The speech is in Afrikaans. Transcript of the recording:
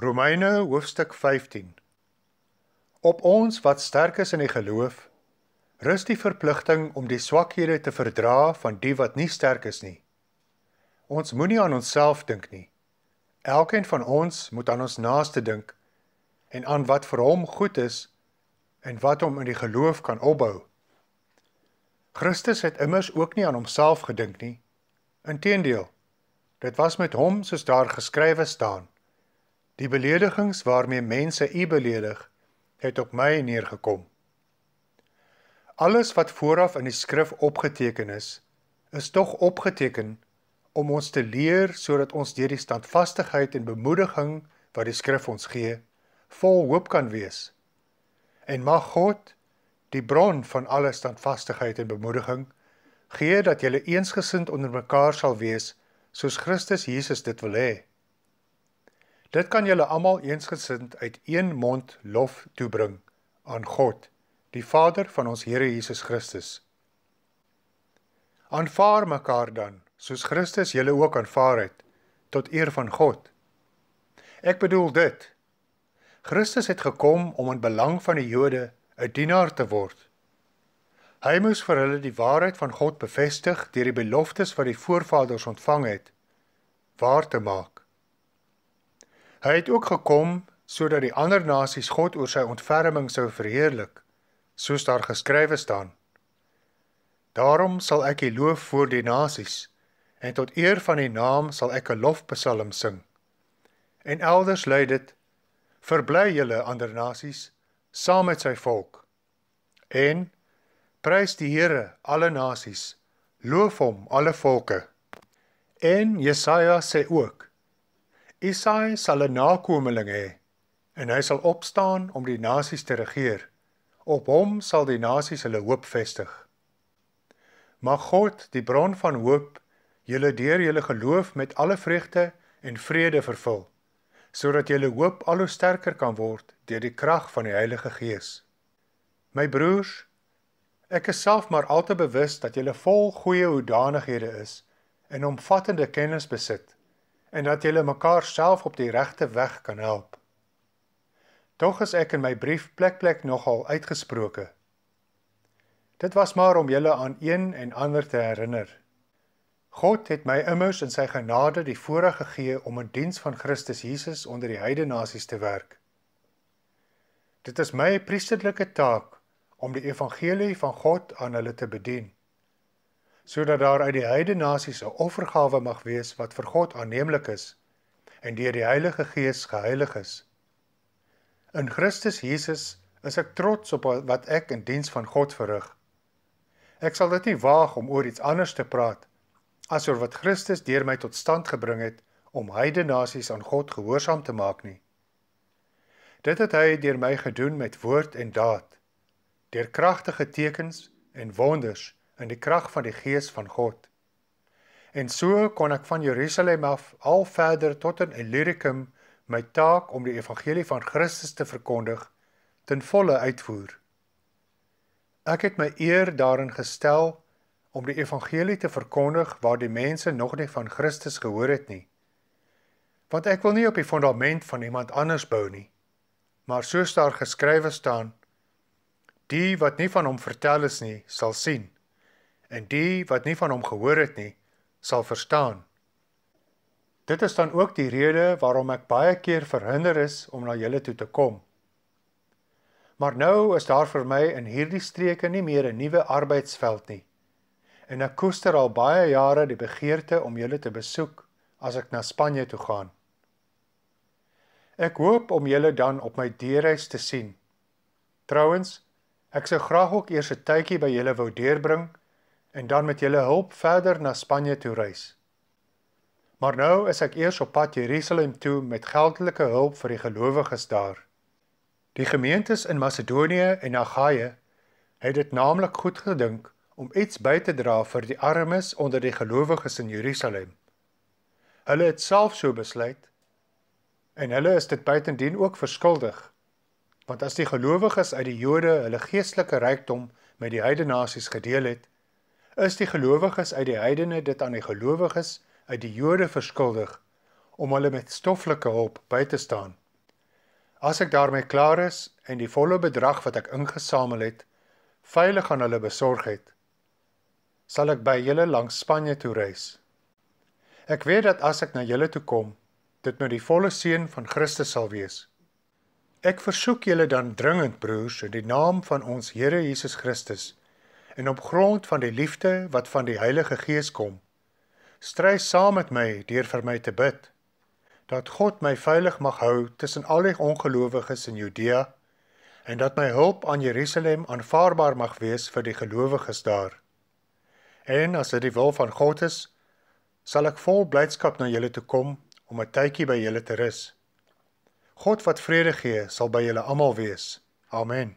Romeine hoofstuk 15 Op ons wat sterk is in die geloof, rus die verpligting om die swakhede te verdra van die wat nie sterk is nie. Ons moenie aan onsself dink nie. Elkeen van ons moet aan ons naaste dink en aan wat vir hom goed is en wat hom in die geloof kan opbou. Christus het immers ook nie aan homself gedink nie. Inteendeel, dit was met hom soos daar geskrywe staan: Die beledigings waarmee mense u beledig, het op my neergekom. Alles wat vooraf in die skrif opgeteken is, is tog opgeteken om ons te leer sodat ons deur die standvastigheid en bemoediging wat die skrif ons gee, vol hoop kan wees. En mag God, die bron van alle standvastigheid en bemoediging, gee dat julle eensgesind onder mekaar sal wees soos Christus Jesus dit wil hê. Dit kan julle almal eensgesind uit een mond lof toebring aan God, die Vader van ons Here Jesus Christus. Aanvaar mekaar dan, soos Christus julle ook aanvaar het, tot eer van God. Ek bedoel dit. Christus het gekom om in belang van die Jode 'n dienaar te word. Hy moes vir hulle die waarheid van God bevestig deur die beloftes wat die voorvaders ontvang het, waar te maak. Hy het ook gekom sodat die ander nasies God oor sy ontferming sou verheerlik, soos daar geskrywe staan. Daarom sal ek U loof voor die nasies en tot eer van U naam sal ek 'n lofpsalm sing. En elders lui dit: Verbly julle ander nasies saam met sy volk en prys die Here alle nasies, loof hom alle volke. En Jesaja sê ook: Isaai sal 'n nakomeling hê en hy sal opstaan om die nasies te regeer. Op hom sal die nasies hulle hoop vestig. Mag God, die bron van hoop, julle deur julle geloof met alle vreugde en vrede vervul, sodat julle hoop al hoe sterker kan word deur die krag van die Heilige Gees. My broers, ek is self maar al te bewus dat julle vol goeie hoedanighede is en omvattende kennis besit en dat julle mekaar self op die regte weg kan help. Tog is ek in my brief plek-plek nogal uitgesproke. Dit was maar om julle aan een en ander te herinner. God het my immers in sy genade die voorreg gegee om in diens van Christus Jesus onder die heidenasies te werk. Dit is my priesterlike taak om die evangelie van God aan hulle te bedien sodat daar uit die heidene nasies 'n offergawe mag wees wat vir God aanneemlik is en deur die Heilige Gees geheilig is. In Christus Jesus is ek trots op wat ek in diens van God verrig. Ek sal dit nie waag om oor iets anders te praat as oor wat Christus deur my tot stand gebring het om heidene nasies aan God gehoorsaam te maak nie. Dit het hy deur my gedoen met woord en daad, deur kragtige tekens en wonders in die krag van die Gees van God. En so kon ek van Jerusalem af al verder tot in Illyricum my taak om die evangelie van Christus te verkondig ten volle uitvoer. Ek het my eer daarin gestel om die evangelie te verkondig waar die mense nog nie van Christus gehoor het nie. Want ek wil nie op die fondament van iemand anders bou nie. Maar soos daar geskrywe staan: Die wat nie van hom vertel is nie, sal sien en die wat nie van hom gehoor het nie, sal verstaan. Dit is dan ook die rede waarom ek baie keer verhinder is om na julle toe te kom. Maar nou is daar vir my in hierdie streke nie meer 'n nuwe arbeidsveld nie. En ek koester al baie jare die begeerte om julle te besoek as ek na Spanje toe gaan. Ek hoop om julle dan op my deurreis te sien. Trouwens, ek sou graag ook eers 'n tydjie by julle wou deurbring en dan met julle hulp verder na Spanje toe reis. Maar nou is ek eers op pad Jerusalem toe met geldelike hulp vir die gelowiges daar. Die gemeentes in Macedonië en Achaia het dit naamlik goed gedink om iets by te dra vir die armes onder die gelowiges in Jerusalem. Hulle het self so besluit en hulle is dit buitendien ook verskuldig want as die gelowiges uit die Jode hulle geestelike rykdom met die heidene nasies gedeel het is die gelowiges uit die heidene dit aan die gelowiges uit die Jode verskuldig om hulle met stoffelike hulp by te staan. As ek daarmee klaar is en die volle bedrag wat ek ingesamel het veilig aan hulle besorg het, sal ek by julle langs Spanje toe reis. Ek weet dat as ek na julle toe kom, dit met nou die volle seën van Christus sal wees. Ek versoek julle dan dringend broers in die naam van ons Here Jesus Christus en op grond van die liefde wat van die Heilige Gees kom, stry saam met my deur vir my te bid dat God my veilig mag hou tussen al die ongelowiges in Judea en dat my hulp aan Jerusalem aanvaarbaar mag wees vir die gelowiges daar. En as dit die wil van God is, sal ek vol blydskap na julle toe kom om 'n tydjie by julle te rus. God wat vrede gee, sal by julle almal wees. Amen.